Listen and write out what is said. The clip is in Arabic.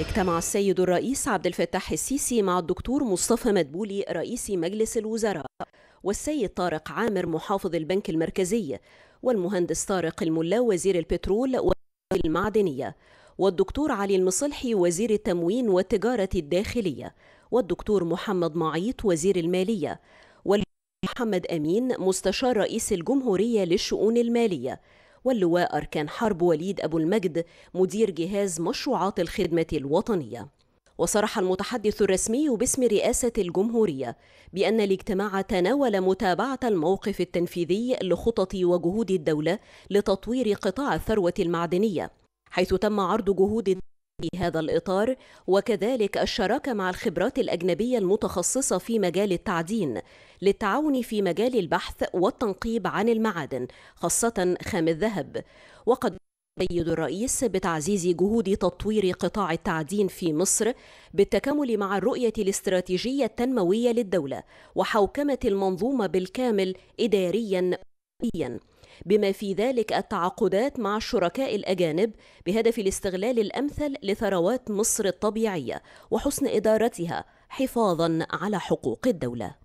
اجتمع السيد الرئيس عبد الفتاح السيسي مع الدكتور مصطفى مدبولي رئيس مجلس الوزراء والسيد طارق عامر محافظ البنك المركزي والمهندس طارق الملا وزير البترول والمعدنية والدكتور علي المصلحي وزير التموين والتجارة الداخلية والدكتور محمد معيط وزير المالية والمحمد أمين مستشار رئيس الجمهورية للشؤون المالية واللواء أركان حرب وليد أبو المجد مدير جهاز مشروعات الخدمة الوطنية وصرح المتحدث الرسمي باسم رئاسة الجمهورية بأن الاجتماع تناول متابعة الموقف التنفيذي لخطط وجهود الدولة لتطوير قطاع الثروة المعدنية حيث تم عرض جهود في هذا الإطار وكذلك الشراكة مع الخبرات الأجنبية المتخصصة في مجال التعدين للتعاون في مجال البحث والتنقيب عن المعادن خاصة خام الذهب وقد يؤيد الرئيس بتعزيز جهود تطوير قطاع التعدين في مصر بالتكامل مع الرؤية الاستراتيجية التنموية للدولة وحوكمة المنظومة بالكامل إداريا بما في ذلك التعاقدات مع الشركاء الأجانب بهدف الاستغلال الأمثل لثروات مصر الطبيعية وحسن إدارتها حفاظا على حقوق الدولة